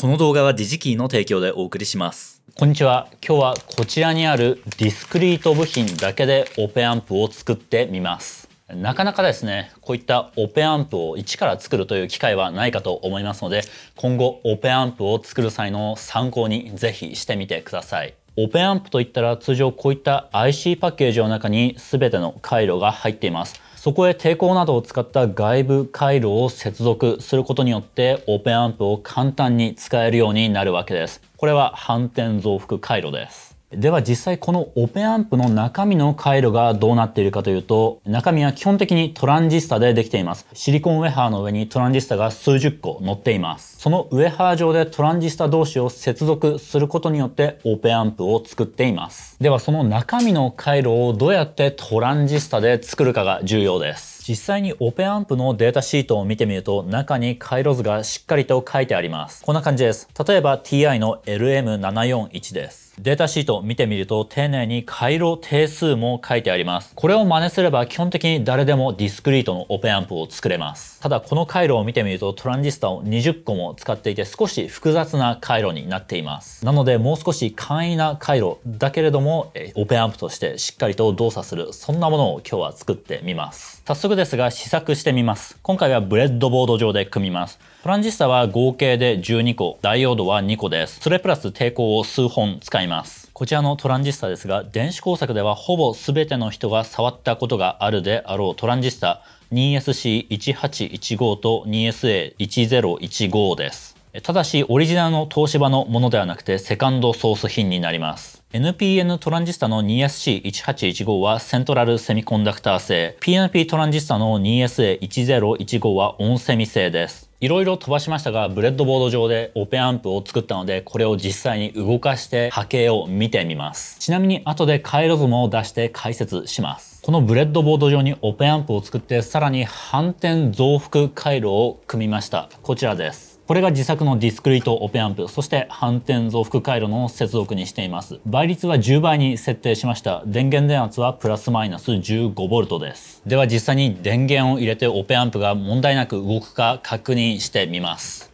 この動画はディジキーの提供でお送りします。こんにちは。今日はこちらにあるディスクリート部品だけでオペアンプを作ってみます。なかなかですね、こういったオペアンプを一から作るという機会はないかと思いますので、今後オペアンプを作る際の参考にぜひしてみてください。オペアンプといったら通常こういった IC パッケージの中に全ての回路が入っています。そこへ抵抗などを使った外部回路を接続することによってオープンアンプを簡単に使えるようになるわけです。これは反転増幅回路です。では実際このオペアンプの中身の回路がどうなっているかというと、中身は基本的にトランジスタでできています。シリコンウェハーの上にトランジスタが数十個乗っています。そのウェハー上でトランジスタ同士を接続することによってオペアンプを作っています。ではその中身の回路をどうやってトランジスタで作るかが重要です。実際にオペアンプのデータシートを見てみると中に回路図がしっかりと書いてあります。こんな感じです。例えば TI の LM741 です。データシートを見てみると丁寧に回路定数も書いてあります。これを真似すれば基本的に誰でもディスクリートのオペアンプを作れます。ただこの回路を見てみるとトランジスタを20個も使っていて少し複雑な回路になっています。なのでもう少し簡易な回路だけれどもオペアンプとしてしっかりと動作するそんなものを今日は作ってみます。早速ですが試作してみます。今回はブレッドボード上で組みます。トランジスタは合計で12個、ダイオードは2個です。それプラス抵抗を数本使います。こちらのトランジスタですが、電子工作ではほぼ全ての人が触ったことがあるであろうトランジスタ 2SC1815 と 2SA1015 です。ただし、オリジナルの東芝のものではなくて、セカンドソース品になります。NPN トランジスタの 2SC1815 はセントラルセミコンダクター製、PNP トランジスタの 2SA1015 はオンセミ製です。いろいろ飛ばしましたが、ブレッドボード上でオペアンプを作ったので、これを実際に動かして波形を見てみます。ちなみに後で回路図も出して解説します。このブレッドボード上にオペアンプを作って、さらに反転増幅回路を組みました。こちらです。これが自作のディスクリートオペアンプそして反転増幅回路の接続にしています倍率は10倍に設定しました電源電圧はプラスマイナス 15V ですでは実際に電源を入れてオペアンプが問題なく動くか確認してみます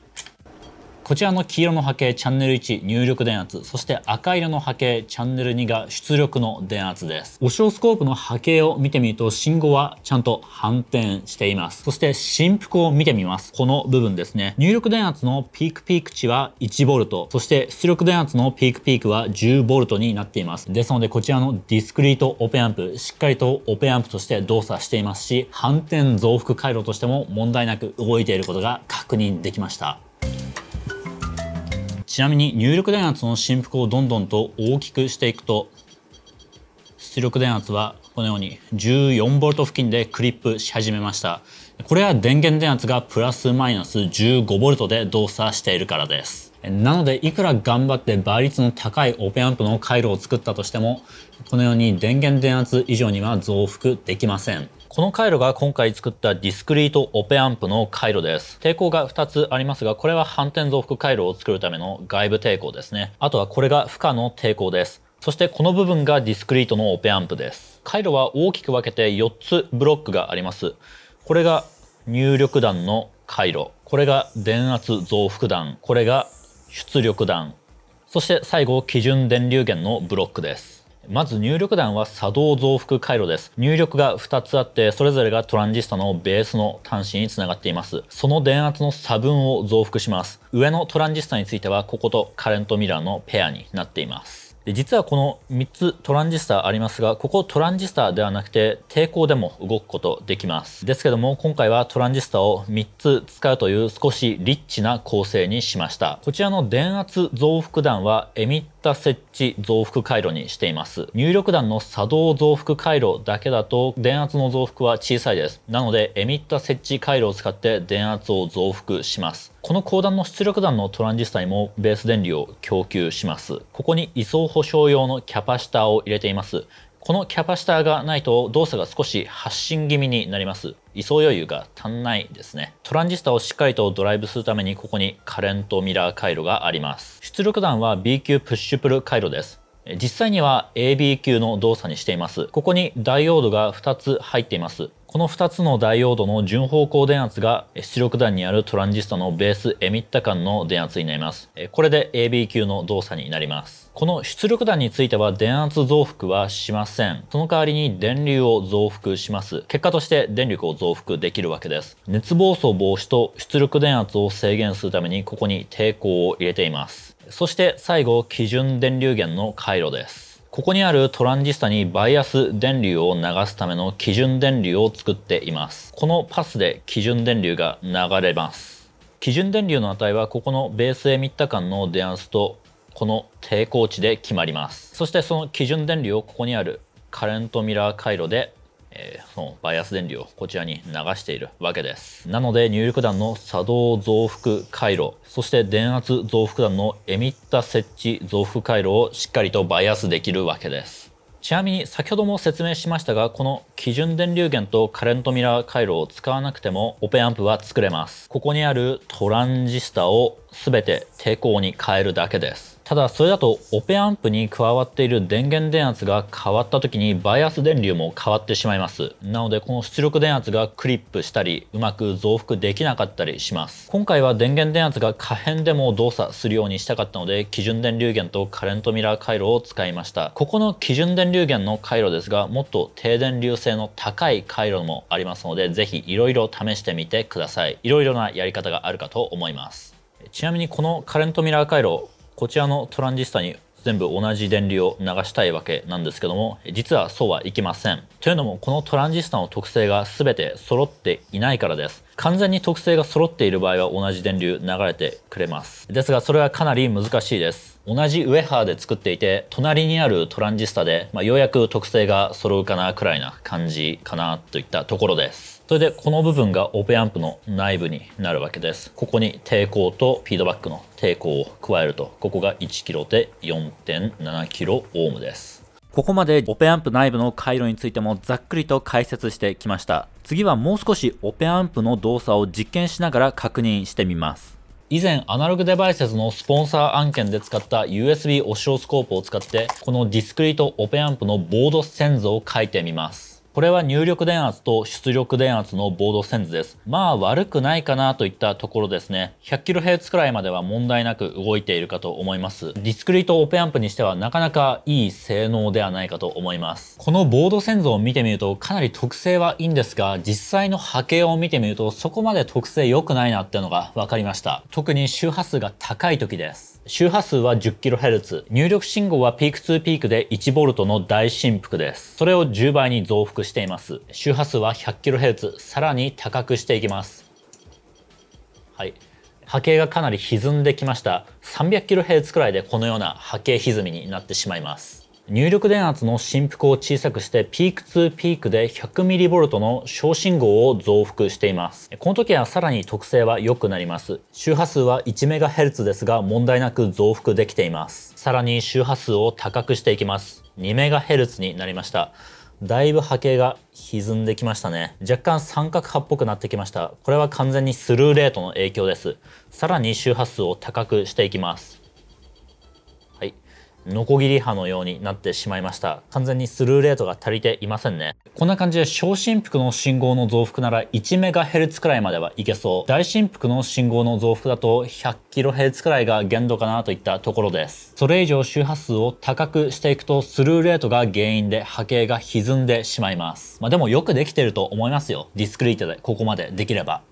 こちらの黄色の波形チャンネル1入力電圧そして赤色の波形チャンネル2が出力の電圧ですオシロスコープの波形を見てみると信号はちゃんと反転していますそして振幅を見てみますこの部分ですね入力電圧のピークピーク値は 1V そして出力電圧のピークピークは 10V になっていますですのでこちらのディスクリートオペアンプしっかりとオペアンプとして動作していますし反転増幅回路としても問題なく動いていることが確認できましたちなみに入力電圧の振幅をどんどんと大きくしていくと出力電圧はこのように 14V 付近でクリップし始めましたこれは電源電圧がプラスマイナス 15V で動作しているからですなのでいくら頑張って倍率の高いオペアンプの回路を作ったとしてもこのように電源電圧以上には増幅できませんこの回路が今回作ったディスクリートオペアンプの回路です。抵抗が2つありますが、これは反転増幅回路を作るための外部抵抗ですね。あとはこれが負荷の抵抗です。そしてこの部分がディスクリートのオペアンプです。回路は大きく分けて4つブロックがあります。これが入力弾の回路。これが電圧増幅弾。これが出力弾。そして最後、基準電流源のブロックです。まず入力弾は作動増幅回路です。入力が2つあって、それぞれがトランジスタのベースの端子につながっています。その電圧の差分を増幅します。上のトランジスタについては、こことカレントミラーのペアになっています。で実はこの3つトランジスタありますがここトランジスタではなくて抵抗でも動くことできますですけども今回はトランジスタを3つ使うという少しリッチな構成にしましたこちらの電圧増幅弾はエミッし設置増幅回路にしています入力弾の作動増幅回路だけだと電圧の増幅は小さいですなのでエミッタ設置回路を使って電圧を増幅しますこの高段の出力弾のトランジスタにもベース電流を供給しますここに位相保証用のキャパシタを入れていますこのキャパシターがないと動作が少し発進気味になります。位相余裕が足んないですね。トランジスタをしっかりとドライブするためにここにカレントミラー回路があります。出力弾は B 級プッシュプル回路です。実際には AB 級の動作にしています。ここにダイオードが2つ入っています。この2つのダイオードの順方向電圧が出力段にあるトランジスタのベースエミッタ間の電圧になります。これで AB 級の動作になります。この出力段については電圧増幅はしません。その代わりに電流を増幅します。結果として電力を増幅できるわけです。熱暴走防止と出力電圧を制限するためにここに抵抗を入れています。そして最後、基準電流源の回路です。ここにあるトランジスタにバイアス電流を流すための基準電流を作っています。このパスで基準電流が流れます。基準電流の値はここのベースへ3日間の電圧とこの抵抗値で決まります。そしてその基準電流をここにあるカレントミラー回路でえー、そのバイアス電流をこちらに流しているわけですなので入力弾の作動増幅回路そして電圧増幅弾のエミッタ設置増幅回路をしっかりとバイアスできるわけですちなみに先ほども説明しましたがこの基準電流源とカレントミラー回路を使わなくてもオペアンプは作れますここにあるトランジスタを全て抵抗に変えるだけですただそれだとオペアンプに加わっている電源電圧が変わった時にバイアス電流も変わってしまいますなのでこの出力電圧がクリップしたりうまく増幅できなかったりします今回は電源電圧が可変でも動作するようにしたかったので基準電流源とカレントミラー回路を使いましたここの基準電流源の回路ですがもっと低電流性の高い回路もありますので是非いろいろ試してみてくださいいろいろなやり方があるかと思いますちなみにこのカレントミラー回路こちらのトランジスタに全部同じ電流を流したいわけなんですけども実はそうはいきませんというのもこのトランジスタの特性が全て揃っていないからです完全に特性が揃っている場合は同じ電流流れてくれますですがそれはかなり難しいです同じウェハーで作っていて隣にあるトランジスタで、まあ、ようやく特性が揃うかなくらいな感じかなといったところですそれでこの部分がオペアンプの内部になるわけです。ここに抵抗とフィードバックの抵抗を加えると、ここが 1kg で 4.7kΩ です。ここまでオペアンプ内部の回路についてもざっくりと解説してきました。次はもう少しオペアンプの動作を実験しながら確認してみます。以前アナログデバイセスのスポンサー案件で使った USB オシオスコープを使ってこのディスクリートオペアンプのボード線図を書いてみます。これは入力電圧と出力電圧のボード線図です。まあ悪くないかなといったところですね。100kHz くらいまでは問題なく動いているかと思います。ディスクリートオペアンプにしてはなかなかいい性能ではないかと思います。このボード線図を見てみるとかなり特性はいいんですが、実際の波形を見てみるとそこまで特性良くないなっていうのが分かりました。特に周波数が高い時です。周波数は 10kHz 入力信号はピーク2ピークで 1V の大振幅ですそれを10倍に増幅しています周波数は 100kHz さらに高くしていきますはい波形がかなり歪んできました 300kHz くらいでこのような波形歪みになってしまいます入力電圧の振幅を小さくしてピーク2ピークで 100mV の小信号を増幅しています。この時はさらに特性は良くなります。周波数は 1MHz ですが問題なく増幅できています。さらに周波数を高くしていきます。2MHz になりました。だいぶ波形が歪んできましたね。若干三角波っぽくなってきました。これは完全にスルーレートの影響です。さらに周波数を高くしていきます。ノコギリ刃のようになってしまいました完全にスルーレートが足りていませんねこんな感じで小振幅の信号の増幅なら 1MHz くらいまではいけそう大振幅の信号の増幅だと 100kHz くらいが限度かなといったところですそれ以上周波数を高くしていくとスルーレートが原因で波形が歪んでしまいますまあでもよくできてると思いますよディスクリートでここまでできれば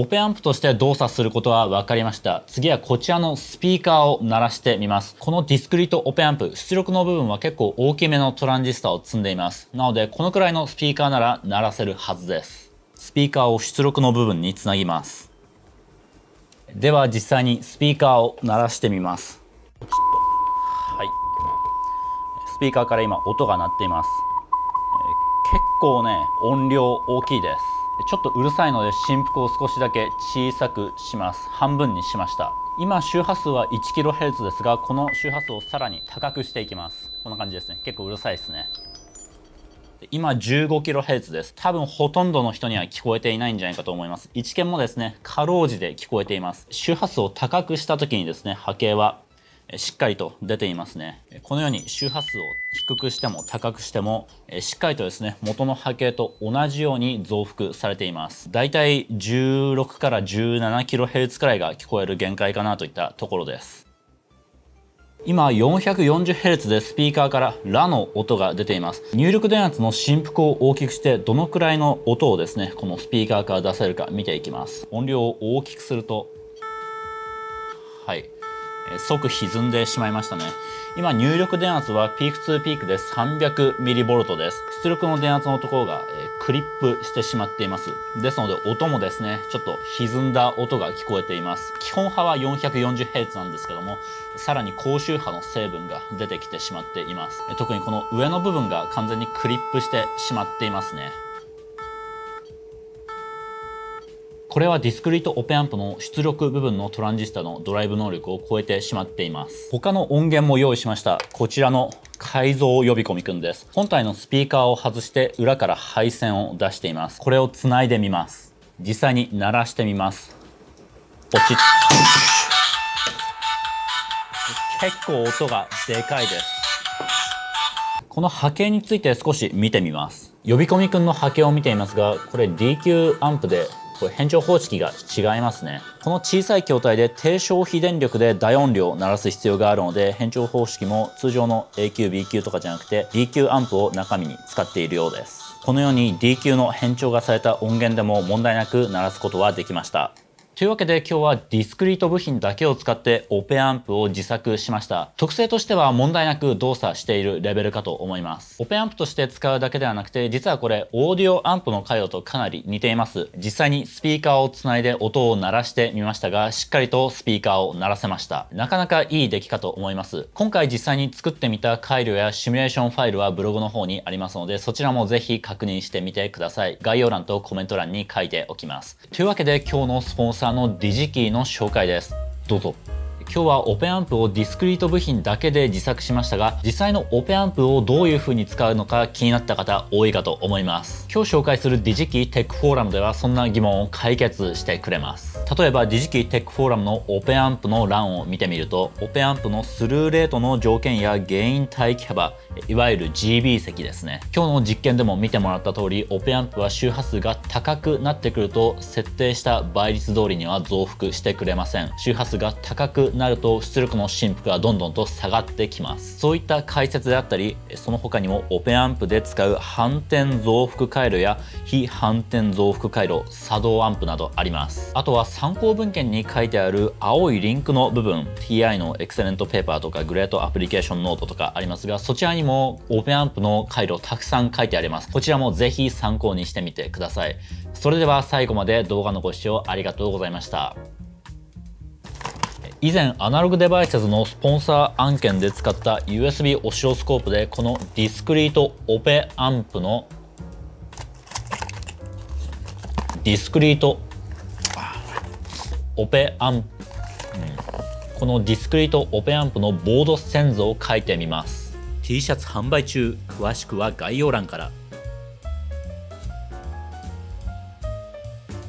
オペアンプとして動作することは分かりました。次はこちらのスピーカーを鳴らしてみます。このディスクリートオペアンプ、出力の部分は結構大きめのトランジスタを積んでいます。なので、このくらいのスピーカーなら鳴らせるはずです。スピーカーを出力の部分につなぎます。では実際にスピーカーを鳴らしてみます。はい。スピーカーから今音が鳴っています。結構ね、音量大きいです。ちょっとうるさいので振幅を少しだけ小さくします半分にしました今周波数は 1kHz ですがこの周波数をさらに高くしていきますこんな感じですね結構うるさいですね今 15kHz です多分ほとんどの人には聞こえていないんじゃないかと思います一見もですねかろうじて聞こえています周波数を高くした時にですね波形はしっかりと出ていますねこのように周波数を低くしても高くしてもしっかりとですね元の波形と同じように増幅されていますだいたい16から 17kHz くらいが聞こえる限界かなといったところです今 440Hz でスピーカーからラの音が出ています入力電圧の振幅を大きくしてどのくらいの音をですねこのスピーカーから出せるか見ていきます音量を大きくするとはい即歪んでしまいましたね今入力電圧はピーク2ピークで 300mV です出力の電圧のところが、えクリップしてしまっていますですので音もですねちょっと歪んだ音が聞こえています基本波は 440Hz なんですけどもさらに高周波の成分が出てきてしまっています特にこの上の部分が完全にクリップしてしまっていますねこれはディスクリートオペアンプの出力部分のトランジスタのドライブ能力を超えてしまっています。他の音源も用意しました。こちらの改造呼び込みくんです。本体のスピーカーを外して裏から配線を出しています。これを繋いでみます。実際に鳴らしてみます。ポチッ。結構音がでかいです。この波形について少し見てみます。呼び込みくんの波形を見ていますが、これ DQ アンプでこれ変調方式が違いますね。この小さい筐体で低消費電力で大音量を鳴らす必要があるので、変調方式も通常の A q B q とかじゃなくて D 級アンプを中身に使っているようです。このように D q の変調がされた音源でも問題なく鳴らすことはできました。というわけで今日はディスクリート部品だけを使ってオペアンプを自作しました。特性としては問題なく動作しているレベルかと思います。オペアンプとして使うだけではなくて、実はこれオーディオアンプの回路とかなり似ています。実際にスピーカーをつないで音を鳴らしてみましたが、しっかりとスピーカーを鳴らせました。なかなかいい出来かと思います。今回実際に作ってみた回路やシミュレーションファイルはブログの方にありますので、そちらもぜひ確認してみてください。概要欄とコメント欄に書いておきます。というわけで今日のスポンサーターのディジキーの紹介です。どうぞ。今日はオペアンプをディスクリート部品だけで自作しましたが実際のオペアンプをどういう風に使うのか気になった方多いかと思います今日紹介するディジキテックフォーラムではそんな疑問を解決してくれます例えばディジキテックフォーラムのオペアンプの欄を見てみるとオペアンプのスルーレートの条件や原因待機幅いわゆる GB 積ですね今日の実験でも見てもらった通りオペアンプは周波数が高くなってくると設定した倍率通りには増幅してくれません周波数が高くなると出力の振幅がどんどんと下がってきますそういった解説であったりその他にもオペアンプで使う反転増幅回路や非反転増幅回路作動アンプなどありますあとは参考文献に書いてある青いリンクの部分 TI のエクセレントペーパーとかグレートアプリケーションノートとかありますがそちらにもオペアンプの回路たくさん書いてありますこちらもぜひ参考にしてみてくださいそれでは最後まで動画のご視聴ありがとうございました以前アナログデバイスのスポンサー案件で使った USB オシオスコープでこのディスクリートオペアンプのディスクリートオペアンプ、このディスクリートオペアンプのボード線図を書いてみます T シャツ販売中詳しくは概要欄から